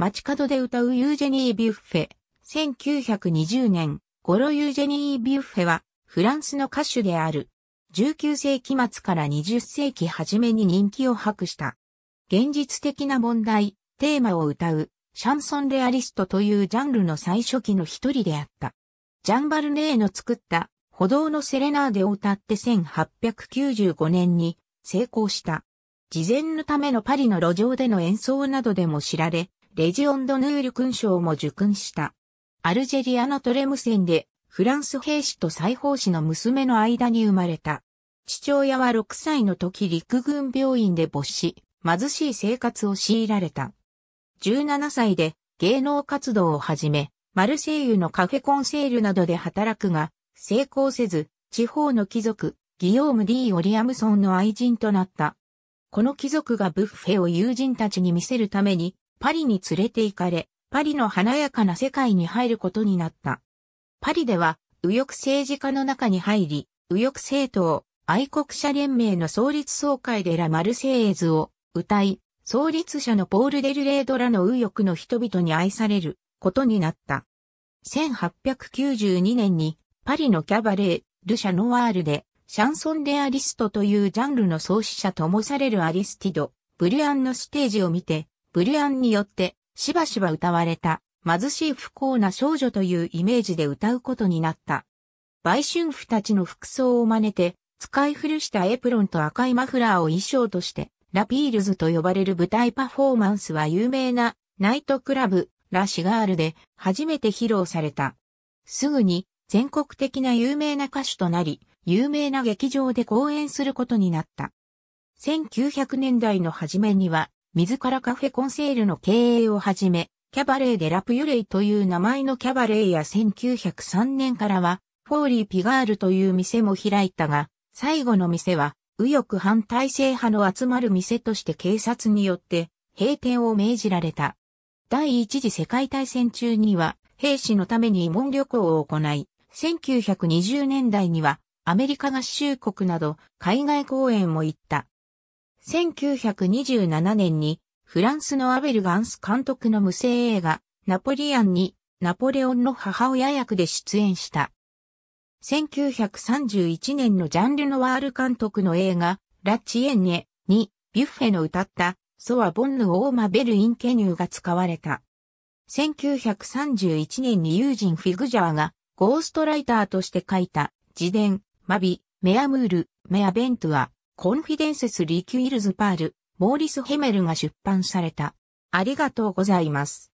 街角で歌うユージェニー・ビュッフェ。1920年、ゴロ・ユージェニー・ビュッフェは、フランスの歌手である。19世紀末から20世紀初めに人気を博した。現実的な問題、テーマを歌う、シャンソンレアリストというジャンルの最初期の一人であった。ジャンバルネーの作った歩道のセレナーデを歌って1895年に成功した。事前のためのパリの路上での演奏などでも知られ、レジオンドヌール勲章も受勲した。アルジェリアのトレム戦で、フランス兵士と裁縫士の娘の間に生まれた。父親は6歳の時陸軍病院で没し、貧しい生活を強いられた。17歳で芸能活動を始め、マルセイユのカフェコンセールなどで働くが、成功せず、地方の貴族、ギヨーム・ディ・オリアムソンの愛人となった。この貴族がブッフェを友人たちに見せるために、パリに連れて行かれ、パリの華やかな世界に入ることになった。パリでは、右翼政治家の中に入り、右翼政党、愛国者連盟の創立総会でラ・マルセイーズを歌い、創立者のポール・デルレードらの右翼の人々に愛されることになった。1892年にパリのキャバレー、ル・シャノワールで、シャンソン・レアリストというジャンルの創始者ともされるアリスティド、ブリュアンのステージを見て、ブリアンによってしばしば歌われた貧しい不幸な少女というイメージで歌うことになった。売春婦たちの服装を真似て使い古したエプロンと赤いマフラーを衣装としてラピールズと呼ばれる舞台パフォーマンスは有名なナイトクラブラ・シガールで初めて披露された。すぐに全国的な有名な歌手となり、有名な劇場で公演することになった。1900年代の初めには、自らカフェコンセールの経営を始め、キャバレーでラプユレイという名前のキャバレーや1903年からは、フォーリーピガールという店も開いたが、最後の店は、右翼反体制派の集まる店として警察によって閉店を命じられた。第一次世界大戦中には兵士のために慰問旅行を行い、1920年代にはアメリカ合衆国など海外公演も行った。1927年にフランスのアベルガンス監督の無声映画ナポリアンにナポレオンの母親役で出演した。1931年のジャンルノワール監督の映画ラ・チエンネにビュッフェの歌ったソア・ボンヌ・オーマ・ベル・イン・ケニューが使われた。1931年に友人フィグジャーがゴーストライターとして書いた自伝、マビ、メアムール、メアベントゥア、コンフィデンセス・リキュイルズ・パール、モーリス・ヘメルが出版された。ありがとうございます。